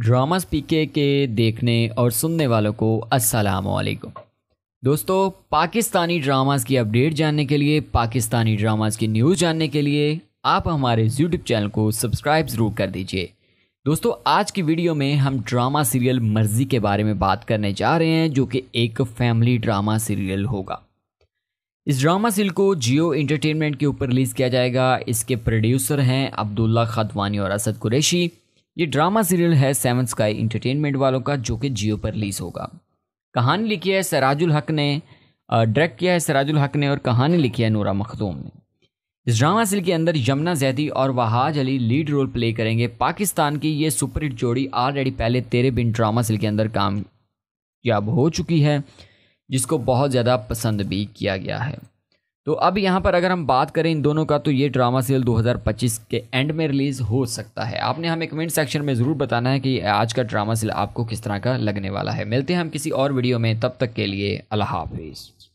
dramas पीके के देखने और सुनने वालों को अस्सलाम वालेकुम दोस्तों पाकिस्तानी ड्रामास की अपडेट जानने के लिए पाकिस्तानी ड्रामास की न्यूज़ जानने के लिए आप हमारे यूट्यूब चैनल को सब्सक्राइब ज़रूर कर दीजिए दोस्तों आज की वीडियो में हम ड्रामा सीरियल मर्जी के बारे में बात करने जा रहे हैं जो कि एक फैमिली ड्रामा सीरियल होगा इस ड्रामा सीरियल को जियो इंटरटेनमेंट के ऊपर रिलीज़ किया जाएगा इसके प्रोड्यूसर हैं अब्दुल्ला खदवानी और असद कुरैशी ये ड्रामा सीरियल है सेवन स्काई इंटरटेनमेंट वालों का जो कि जियो पर रिलीज होगा कहानी लिखी है सराजुल हक ने डायरेक्ट किया है सराजुल हक ने और कहानी लिखी है नूरा मखदूम ने इस ड्रामा सीरियल के अंदर यमुना जैदी और Wahaj Ali lead role play करेंगे पाकिस्तान की ये सुपरहिट जोड़ी ऑलरेडी पहले तेरे बिन ड्रामा सीरियल के अंदर कामयाब हो चुकी है जिसको बहुत ज़्यादा पसंद भी किया गया है तो अब यहाँ पर अगर हम बात करें इन दोनों का तो ये ड्रामा सीरियल 2025 के एंड में रिलीज़ हो सकता है आपने हमें कमेंट सेक्शन में ज़रूर बताना है कि आज का ड्रामा सीरियल आपको किस तरह का लगने वाला है मिलते हैं हम किसी और वीडियो में तब तक के लिए अल्लाह हाफिज़